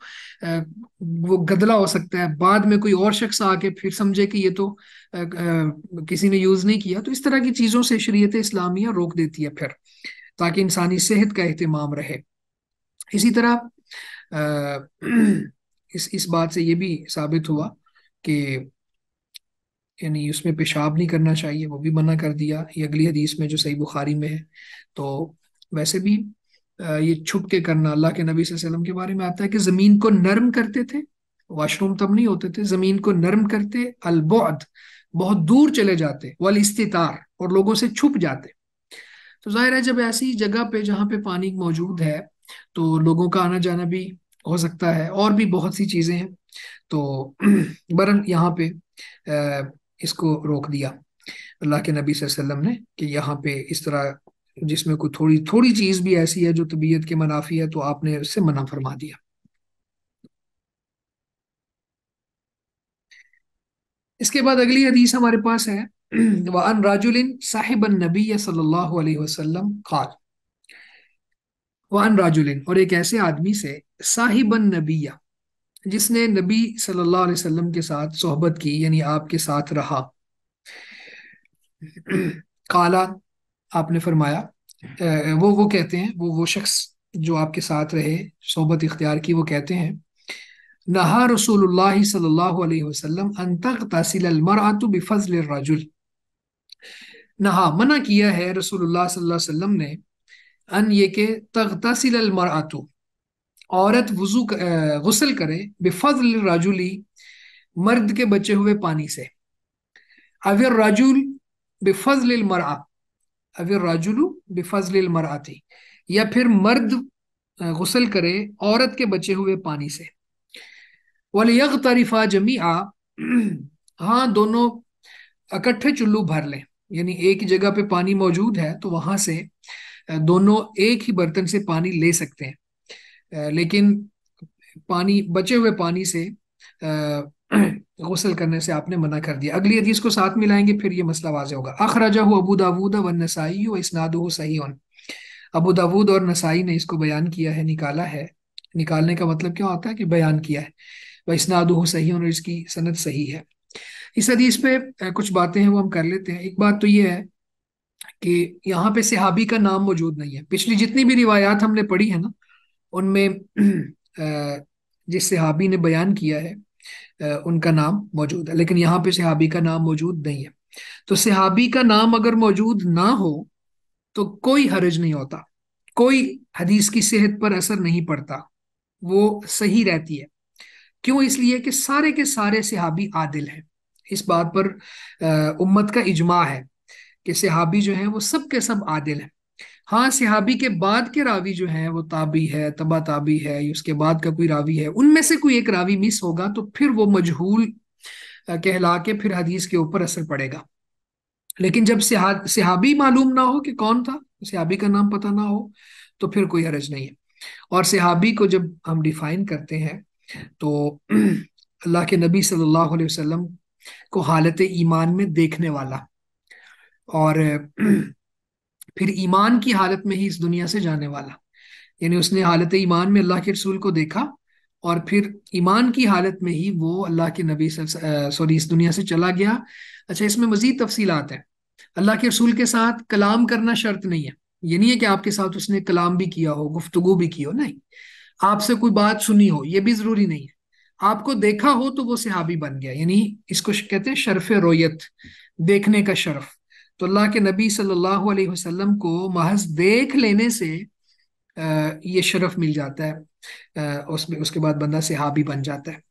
वो गदला हो सकता है बाद में कोई और शख्स आके फिर समझे कि ये तो किसी ने यूज़ नहीं किया तो इस तरह की चीज़ों से शरीयत इस्लामिया रोक देती है फिर ताकि इंसानी सेहत का अहतमाम रहे इसी तरह इस इस बात से ये भी साबित हुआ कि यानी उसमें पेशाब नहीं करना चाहिए वो भी मना कर दिया ये अगली हदीस में जो सही बुखारी में है तो वैसे भी ये छुप के करना अल्लाह के नबी वसल्लम के बारे में आता है कि ज़मीन को नरम करते थे वॉशरूम तब नहीं होते थे ज़मीन को नरम करते अलबौद बहुत दूर चले जाते वल इस्तार और लोगों से छुप जाते तो जाहिर है जब ऐसी जगह पे जहाँ पे पानी मौजूद है तो लोगों का आना जाना भी हो सकता है और भी बहुत सी चीज़ें हैं तो बरन यहाँ पे इसको रोक दिया अल्लाह के नबी वसल्लम ने कि यहाँ पे इस तरह जिसमें कोई थोड़ी थोड़ी चीज़ भी ऐसी है जो तबीयत के मनाफी है तो आपने उससे मना फरमा दिया इसके बाद अगली हदीस हमारे पास है وعن رجل صاحب النبي صلی अल्लाह वसल्लम قال वन राजुलिन और एक ऐसे आदमी से साहिबन नबिया जिसने नबी सल्लल्लाहु अलैहि वसल्लम के साथ सोहबत की यानी आपके साथ रहा काला आपने फरमाया वो वो कहते हैं वो वो शख्स जो आपके साथ रहे सोहबत इख्तियार की वो कहते हैं नहा रसूलुल्लाह सल्लल्लाहु अलैहि वसल्लम अंतक तहसील अलमरातु बिफजल रजुल नहा मना किया है रसूलुल्लाह सल्लल्लाहु अलैहि वसल्लम ने अन ये के तगतसिल मरातु औरत वजू गसल करे बेफजल राजुली मर्द के बचे हुए पानी से अविर राजुल बेफजल मरा अविर राजुलू बेफजल मराती या फिर मर्द गसल करे औरत के बचे हुए पानी से वालयग तारीफा जमी आ हाँ दोनों इकट्ठे चुल्लू भर लें यानी एक ही जगह पे पानी मौजूद है तो वहां से दोनों एक ही बर्तन से पानी ले सकते हैं लेकिन पानी बचे हुए पानी से गसल करने से आपने मना कर दिया अगली हदीस को साथ मिलाएंगे फिर ये मसला वाज होगा अखराजा हो अबू दाऊद व नसाई हो इसनाद सही अबू दाऊद और नसाई ने इसको बयान किया है निकाला है निकालने का मतलब क्यों होता है कि बयान किया है वह इसनाद हो सही और इसकी सनत सही है इस हदीस पे कुछ बातें हैं वो हम कर लेते हैं एक बात तो ये है कि यहाँ पे सिहाबी का नाम मौजूद नहीं है पिछली जितनी भी रिवायात हमने पढ़ी है ना उनमें जिस सिहाबी ने बयान किया है उनका नाम मौजूद है लेकिन यहाँ पे सिहाबी का नाम मौजूद नहीं है तो सिहाबी का नाम अगर मौजूद ना हो तो कोई हरज नहीं होता कोई हदीस की सेहत पर असर नहीं पड़ता वो सही रहती है क्यों इसलिए कि सारे के सारे सिहाबी आदिल हैं इस बात पर उम्मत का इजमा है कि सिहाबी जो है वो सब के सब आदिल हैं हाँ सिहाबी के बाद के रावी जो हैं वो ताबी है तबा ताबी है उसके बाद का कोई रावी है उनमें से कोई एक रावी मिस होगा तो फिर वो मजहूल कहला के फिर हदीस के ऊपर असर पड़ेगा लेकिन जब सिहा सिहाबी मालूम ना हो कि कौन था सिहाबी का नाम पता ना हो तो फिर कोई हरज नहीं है और सिहाबी को जब हम डिफाइन करते हैं तो अल्लाह के नबी सल्लल्लाहु अलैहि वसल्लम को हालत ईमान में देखने वाला और फिर ईमान की हालत में ही इस दुनिया से जाने वाला यानी उसने हालत ईमान में अल्लाह के रसूल को देखा और फिर ईमान की हालत में ही वो अल्लाह के नबी सॉरी इस दुनिया से चला गया अच्छा इसमें मजीद तफसीलात है अल्लाह के रसूल के साथ कलाम करना शर्त नहीं है ये नहीं है कि आपके साथ उसने कलाम भी किया हो गुफ्तगु भी की हो नहीं आपसे कोई बात सुनी हो ये भी ज़रूरी नहीं है आपको देखा हो तो वो सिहाबी बन गया यानी इसको कहते हैं शरफ रोयत देखने का शरफ तो अल्लाह के नबी सल्लल्लाहु अलैहि वसल्लम को महज देख लेने से ये शरफ मिल जाता है उसमें उसके बाद बंदा सिहाबी बन जाता है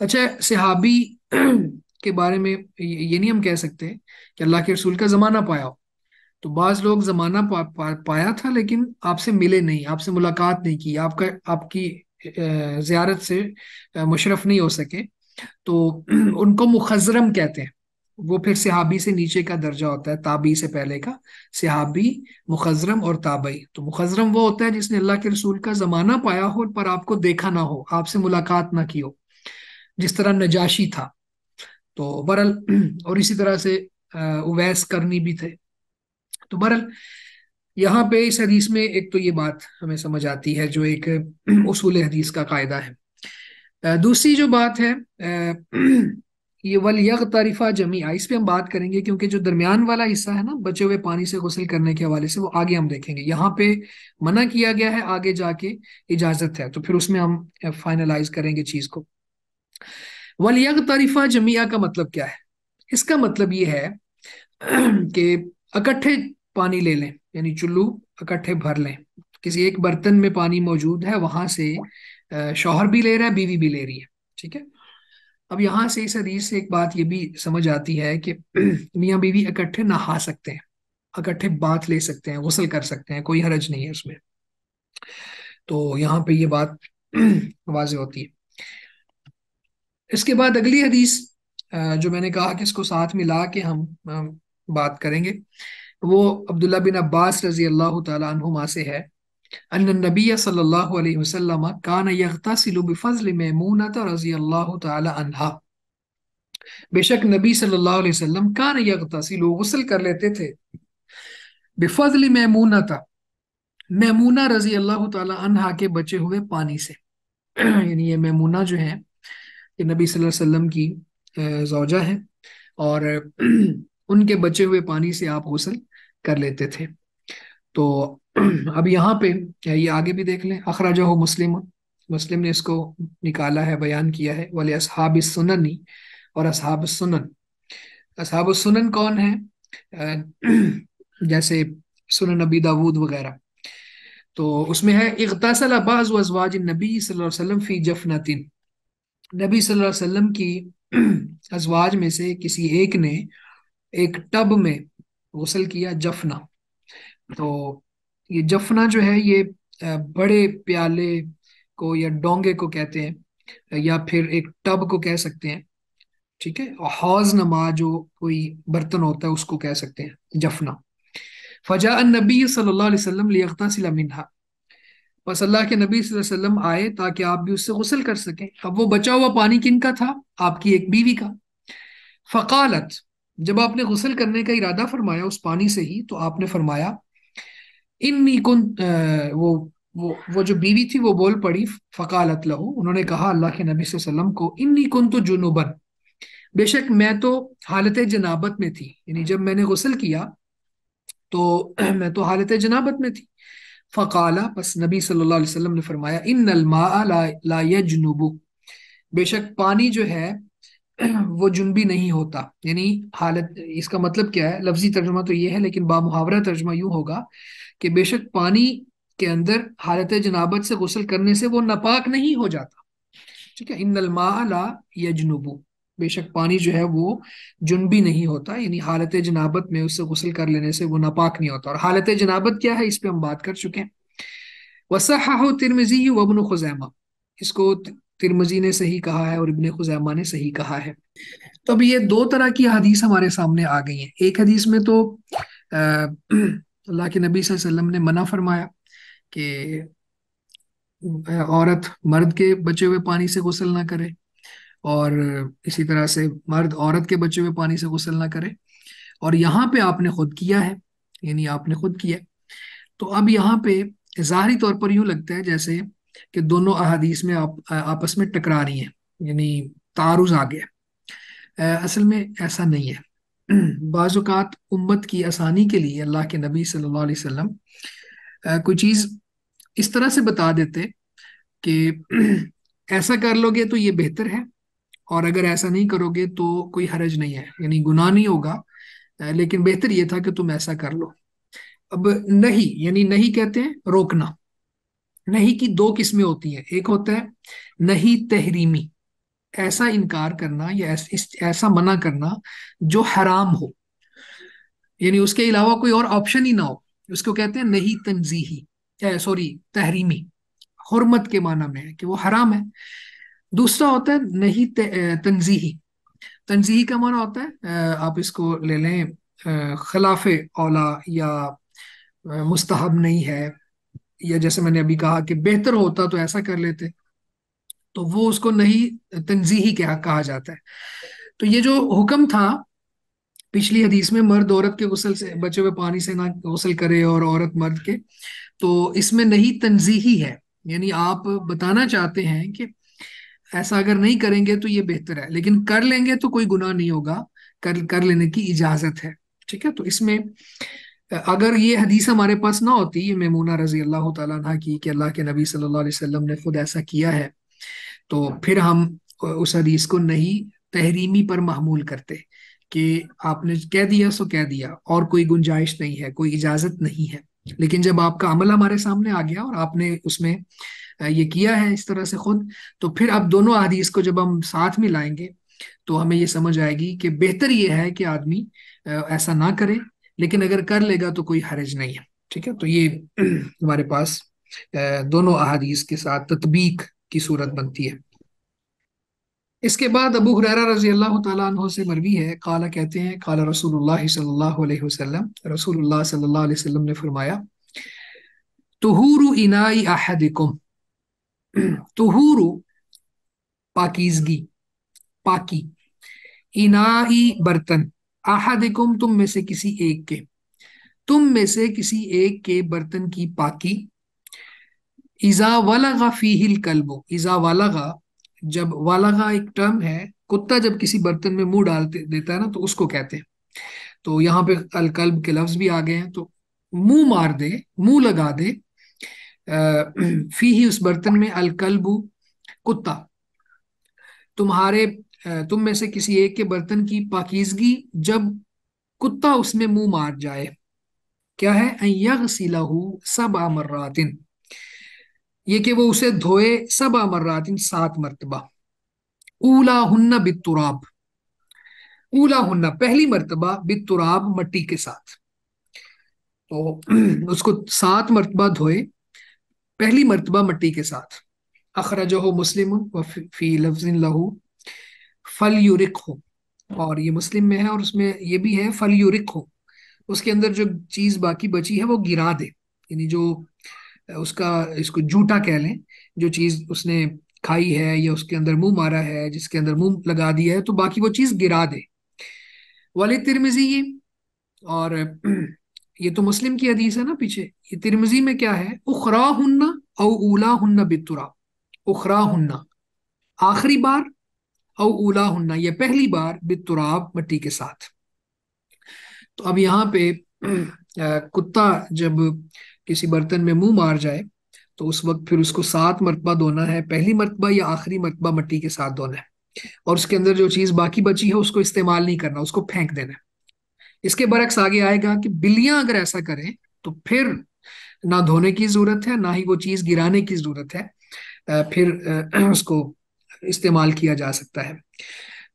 अच्छा सिहाबी के बारे में ये नहीं हम कह सकते कि अल्लाह के रसूल का ज़माना पाया हो तो बाज़ लोग ज़माना पा, पा, पाया था लेकिन आपसे मिले नहीं आपसे मुलाकात नहीं की आपका आपकी ज़्यारत से मुशरफ नहीं हो सके तो उनको मुखजरम कहते हैं वो फिर सिहाबी से नीचे का दर्जा होता है ताबी से पहले का सिहाबी मुखजरम और ताबई तो मुखजरम वो होता है जिसने अल्लाह के रसूल का ज़माना पाया हो पर आपको देखा ना हो आपसे मुलाकात ना की हो जिस तरह नजाशी था तो बरल और इसी तरह से उवैस करनी भी थे तो बरल यहाँ पे इस हदीस में एक तो ये बात हमें समझ आती है जो एक उसूल हदीस का कायदा है दूसरी जो बात है ये वल यक तारीफा जमीआ इस पर हम बात करेंगे क्योंकि जो दरमियान वाला हिस्सा है ना बचे हुए पानी से गसल करने के हवाले से वो आगे हम देखेंगे यहाँ पे मना किया गया है आगे जाके इजाजत है तो फिर उसमें हम फाइनलाइज करेंगे चीज को वल यक तारीफा जमीआ का मतलब क्या है इसका मतलब ये है कि इकट्ठे पानी ले लें यानी चुल्लू इकट्ठे भर लें किसी एक बर्तन में पानी मौजूद है वहां से शोहर भी ले रहा है बीवी भी ले रही है ठीक है अब यहां से इस हदीस से एक बात ये भी समझ आती है कि मियाँ बीवी इकट्ठे नहा सकते हैं इकट्ठे बात ले सकते हैं गसल कर सकते हैं कोई हरज नहीं है उसमें तो यहाँ पे ये बात वाज होती है इसके बाद अगली हदीस जो मैंने कहा कि इसको साथ मिला के हम बात करेंगे वो अब्दुल्ला बिन अब्बास रजी अल्लाह तुमा से है अन नबी सल्लल्लाहु अलैहि वसल्लम कान यगतासिलु बिफजल मैमूनत रजी अल्लाह ताला अन्हा बेशक नबी सल्लल्लाहु अलैहि वसल्लम कान यगतासिलु गुस्ल कर लेते थे बिफजल मैमूनता मैमूना रजी अल्लाह तहा के बचे हुए पानी से यानी ये मैमूना जो है ये नबी सल्लल्लाहु अलैहि वसल्लम की जौजा है और उनके बचे हुए पानी से आप गसल कर लेते थे तो अब यहाँ पे ये आगे भी देख लें अखराज हो मुस्लिम मुस्लिम ने इसको निकाला है बयान किया है वाले असहाब ही और असहाब सुनन असहाब सुनन कौन है जैसे सुनन नबी दाऊद वगैरह तो उसमें है इकतासल अबाज वजवाज नबी सल्लम फ़ी जफनातिन नबी सल्लल्लाहु अलैहि वसल्लम की अजवाज में से किसी एक ने एक टब में गसल किया जफना तो ये जफना जो है ये बड़े प्याले को या डोंगे को कहते हैं या फिर एक टब को कह सकते हैं ठीक है और हौज नमा जो कोई बर्तन होता है उसको कह सकते हैं जफना फजा नबी सल्लाम लिखता लियता सिला मिनहा बस अल्लाह के नबी वसल्लम आए ताकि आप भी उससे गसल कर सकें अब वो बचा हुआ पानी किन का था आपकी एक बीवी का फ़कालत जब आपने गसल करने का इरादा फरमाया उस पानी से ही तो आपने फरमाया इन्नी कुन वो वो वो जो बीवी थी वो बोल पड़ी फ़कालत लहू उन्होंने कहा अल्लाह के नबी वसल्लम को इन्नी कुन तो जुनूबन बेशक मैं तो हालत जनाबत में थी यानी जब मैंने गसल किया तो मैं तो हालत जनाबत में थी फ़काला बस नबी सल्लल्लाहु अलैहि वसल्लम ने फरमाया इन नलमा ला, ला जुनूबू बेशक पानी जो है वो जुनबी नहीं होता यानी हालत इसका मतलब क्या है लफ्जी तर्जमा तो ये है लेकिन बामुहावरा तर्जमा यूं होगा कि बेशक पानी के अंदर हालत जनाबत से गसल करने से वो नापाक नहीं हो जाता ठीक है इन नलमाला यजनुबू बेशक पानी जो है वो जुनबी नहीं होता यानी हालत जनाबत में उससे गसल कर लेने से वो नापाक नहीं होता और हालत जनाबत क्या है इस पर हम बात कर चुके हैं वसा तिरमिजी वबन खुजैमा इसको तिरमजी ने सही कहा है और इबन खुजैमा ने सही कहा है तो अब ये दो तरह की हदीस हमारे सामने आ गई है एक हदीस में तो अल्लाह के नबी वसल्लम ने मना फरमाया कि औरत मर्द के बचे हुए पानी से गुसल ना करे और इसी तरह से मर्द औरत के बचे हुए पानी से गुसल ना करे और यहाँ पे आपने खुद किया है यानी आपने खुद किया तो अब यहाँ पे ज़ाहरी तौर पर यूं लगता है जैसे कि दोनों अहादीस में आप आपस में टकरा रही हैं यानी तारुज आ गया असल में ऐसा नहीं है बाज़ात उम्मत की आसानी के लिए अल्लाह के नबी सल्लल्लाहु अलैहि वसल्लम कोई चीज़ इस तरह से बता देते कि ऐसा कर लोगे तो ये बेहतर है और अगर ऐसा नहीं करोगे तो कोई हरज नहीं है यानी गुनाह नहीं होगा लेकिन बेहतर ये था कि तुम ऐसा कर लो अब नहीं यानी नहीं कहते हैं रोकना नहीं की दो किस्में होती हैं एक होता है नहीं तहरीमी ऐसा इनकार करना या ऐस, इस, ऐसा मना करना जो हराम हो यानी उसके अलावा कोई और ऑप्शन ही ना हो उसको कहते हैं नहीं तनजीही सॉरी तहरीमी हरमत के माना में है कि वो हराम है दूसरा होता है नहीं तनजीही तनजीही का माना होता है आप इसको ले लें खिलाफ औला या मुस्तहब नहीं है या जैसे मैंने अभी कहा कि बेहतर होता तो ऐसा कर लेते तो वो उसको नहीं तनजीही क्या कहा जाता है तो ये जो हुक्म था पिछली हदीस में मर्द औरत के गसल से बचे हुए पानी से ना गसल करे और औरत मर्द के तो इसमें नहीं तनजीही है यानी आप बताना चाहते हैं कि ऐसा अगर नहीं करेंगे तो ये बेहतर है लेकिन कर लेंगे तो कोई गुनाह नहीं होगा कर कर लेने की इजाजत है ठीक है तो इसमें अगर ये हदीस हमारे पास ना होती ये मेमूना रजी अल्लाह तला की कि अल्लाह के नबी सल्लल्लाहु अलैहि वसल्लम ने खुद ऐसा किया है तो फिर हम उस हदीस को नहीं तहरीमी पर महमूल करते कि आपने कह दिया सो कह दिया और कोई गुंजाइश नहीं है कोई इजाज़त नहीं है लेकिन जब आपका अमल हमारे सामने आ गया और आपने उसमें ये किया है इस तरह से खुद तो फिर आप दोनों अदीस को जब हम साथ में लाएंगे तो हमें ये समझ आएगी कि बेहतर ये है कि आदमी ऐसा ना करे लेकिन अगर कर लेगा तो कोई हरज नहीं है ठीक है तो ये हमारे पास दोनों अहादीस के साथ तत्बीक की सूरत बनती है इसके बाद अबू हुरैरा रजी अल्लाह तह से मरवी है काला कहते हैं काला रसूल सल्लल्लाहु अलैहि वसल्लम रसूलुल्लाह सल्लल्लाहु अलैहि वसल्लम ने फरमाया तुहूरु इनाई अहदिकुम तुहूरु पाकिजगी पाकी इनाई बर्तन आहादिकुम तुम में से किसी एक के तुम में से किसी एक के बर्तन की पाकी इजा वालागा फीहिल कल्बो इजा वालागा जब वालागा एक टर्म है कुत्ता जब किसी बर्तन में मुंह डाल देता है ना तो उसको कहते हैं तो यहाँ पे अलकल्ब के लफ्ज भी आ गए हैं तो मुंह मार दे मुंह लगा दे फी ही उस बर्तन में अलकल्बू कुत्ता तुम्हारे तुम में से किसी एक के बर्तन की पाकिजगी जब कुत्ता उसमें मुंह मार जाए क्या है अयग सिलाहू सब आमर्रातिन ये कि वो उसे धोए सब आमर्रातिन सात मरतबा ऊला हन्ना बितुराब ऊला हन्ना पहली मरतबा बितुराब मट्टी के साथ तो उसको सात मरतबा धोए पहली मरतबा मट्टी के साथ अखरजह मुस्लिम व फी लफ्जिन लहू फल यूरिक हो और ये मुस्लिम में है और उसमें ये भी है फल यूरिक हो उसके अंदर जो चीज बाकी बची है वो गिरा दे यानी जो उसका इसको जूटा कह लें जो चीज उसने खाई है या उसके अंदर मुंह मारा है जिसके अंदर मुंह लगा दिया है तो बाकी वो चीज गिरा दे वाले तिरमिजी ये और ये तो मुस्लिम की हदीस है ना पीछे ये तिरमिजी में क्या है उखरा हन्ना और उला हन्ना बितुरा उखरा हन्ना आखिरी बार ऊला हन्ना यह पहली बार बितुराब मट्टी के साथ तो अब यहाँ पे कुत्ता जब किसी बर्तन में मुंह मार जाए तो उस वक्त फिर उसको सात मरतबा धोना है पहली मरतबा या आखिरी मरतबा मट्टी के साथ धोना है और उसके अंदर जो चीज़ बाकी बची है उसको इस्तेमाल नहीं करना उसको फेंक देना है इसके बरक्स आगे आएगा कि बिल्लियां अगर ऐसा करें तो फिर ना धोने की जरूरत है ना ही वो चीज़ गिराने की जरूरत है फिर उसको इस्तेमाल किया जा सकता है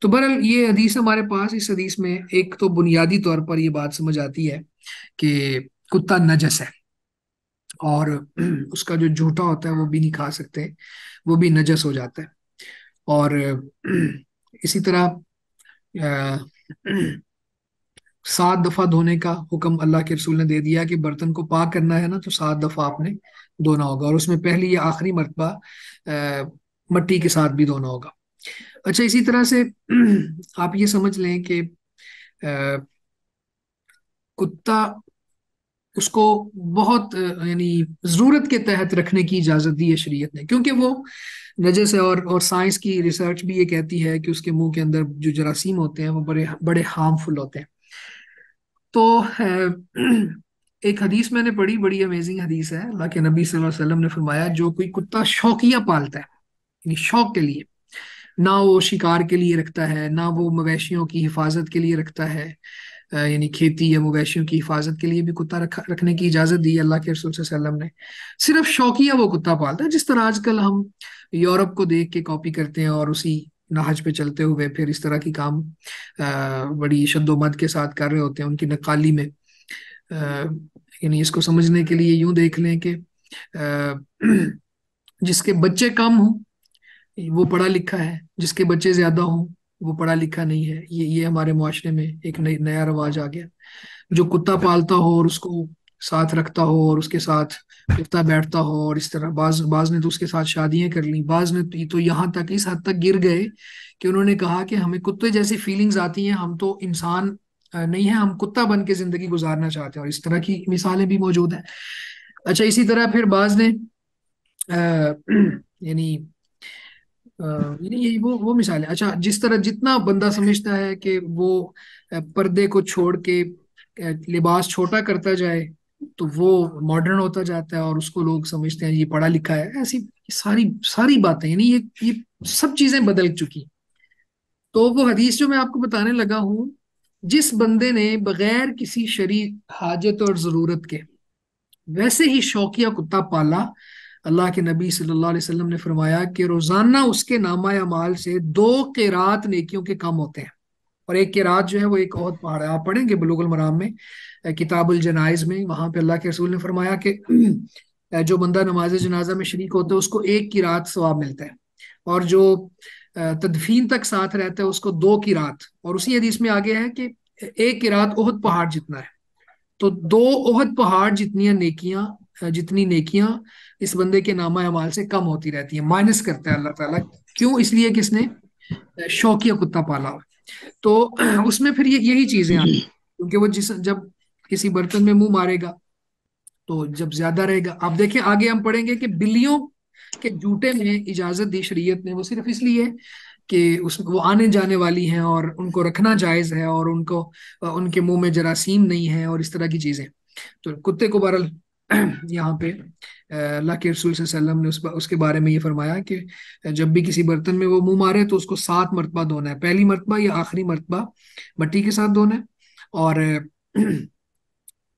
तो बहरहाल ये हदीस हमारे पास इस हदीस में एक तो बुनियादी तौर पर यह बात समझ आती है कि कुत्ता नजस है और उसका जो झूठा होता है वो भी नहीं खा सकते वो भी नजस हो जाता है और इसी तरह सात दफ़ा धोने का हुक्म अल्लाह के रसूल ने दे दिया कि बर्तन को पाक करना है ना तो सात दफ़ा आपने धोना होगा और उसमें पहली या आखिरी मरतबा मट्टी के साथ भी धोना होगा अच्छा इसी तरह से आप ये समझ लें कि कुत्ता उसको बहुत यानी ज़रूरत के तहत रखने की इजाज़त दी है शरीयत ने क्योंकि वो नजस है और और साइंस की रिसर्च भी ये कहती है कि उसके मुंह के अंदर जो जरासीम होते हैं वो बड़े बड़े हार्मफुल होते हैं तो एक हदीस मैंने पढ़ी बड़ी अमेजिंग हदीस है अल्लाह के नबी सल्लल्लाहु अलैहि वसल्लम ने फरमाया जो कोई कुत्ता शौकिया पालता है शौक के लिए ना वो शिकार के लिए रखता है ना वो मवेशियों की हिफाजत के लिए रखता है यानी खेती या मवेशियों की हिफाजत के लिए भी कुत्ता रख, रखने की इजाज़त दी अल्लाह के रसूल वसल्लम ने सिर्फ शौकिया वो कुत्ता पालता है जिस तरह आजकल हम यूरोप को देख के कॉपी करते हैं और उसी नहज पे चलते हुए फिर इस तरह की काम आ, बड़ी शद्दोमद के साथ कर रहे होते हैं उनकी नकाली में यानी इसको समझने के लिए यूं देख लें कि जिसके बच्चे कम हों वो पढ़ा लिखा है जिसके बच्चे ज्यादा हों वो पढ़ा लिखा नहीं है ये ये हमारे माशरे में एक नया रवाज आ गया जो कुत्ता पालता हो और उसको साथ रखता हो और उसके साथ उठता बैठता हो और इस तरह बाज बाज ने तो उसके साथ शादियां कर ली बाज ने तो, तो यहाँ तक इस हद तक गिर गए कि उन्होंने कहा कि हमें कुत्ते जैसी फीलिंग्स आती हैं हम तो इंसान नहीं है हम कुत्ता बन के जिंदगी गुजारना चाहते हैं और इस तरह की मिसालें भी मौजूद हैं अच्छा इसी तरह फिर बाज ने यानी नहीं यही वो वो मिसाल है अच्छा जिस तरह जितना बंदा समझता है कि वो पर्दे को छोड़ के लिबास छोटा करता जाए तो वो मॉडर्न होता जाता है और उसको लोग समझते हैं ये पढ़ा लिखा है ऐसी सारी सारी बातें यानी ये ये सब चीजें बदल चुकी तो वो हदीस जो मैं आपको बताने लगा हूँ जिस बंदे ने बगैर किसी शरीर हाजत और ज़रूरत के वैसे ही शौकिया कुत्ता पाला अल्लाह के नबी सल्लल्लाहु अलैहि वसल्लम ने फरमाया कि रोज़ाना उसके नामा अमाल से दो के रात नेकियों के कम होते हैं और एक के रात जो है वो एक बहुत पहाड़ है आप पढ़ेंगे बलूगल मराम में किताबुल जनाइज में वहाँ पे अल्लाह के रसूल ने फरमाया कि जो बंदा नमाज जनाजा में शरीक होता है उसको एक की रात सवाब मिलता है और जो तदफीन तक साथ रहता है उसको दो की रात और उसी हदीस में आगे है कि एक की रात ओहद पहाड़ जितना है तो दो ओहद पहाड़ जितनी नेकियां जितनी नेकियां इस बंदे के नामा अमाल से कम होती रहती है माइनस करता है अल्लाह ताला क्यों इसलिए किसने शौकिया कुत्ता पाला तो उसमें फिर ये यही चीजें आती क्योंकि वो जिस जब किसी बर्तन में मुंह मारेगा तो जब ज्यादा रहेगा आप देखें आगे हम पढ़ेंगे कि बिल्लियों के जूटे में इजाजत दी शरीयत ने वो सिर्फ इसलिए कि उस वो आने जाने वाली हैं और उनको रखना जायज़ है और उनको उनके मुंह में जरासीम नहीं है और इस तरह की चीज़ें तो कुत्ते को बहरल यहाँ पे अल्लाह के रसूल सल्लम ने उस बा, उसके बारे में ये फरमाया कि जब भी किसी बर्तन में वो मुंह मारे तो उसको सात मरतबा धोना है पहली मरतबा या आखिरी मरतबा मट्टी के साथ धोना है और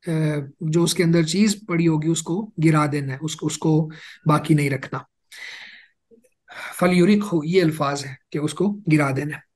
जो उसके अंदर चीज पड़ी होगी उसको गिरा देना है उसको उसको बाकी नहीं रखना यूरिक हो ये अल्फाज है कि उसको गिरा देना है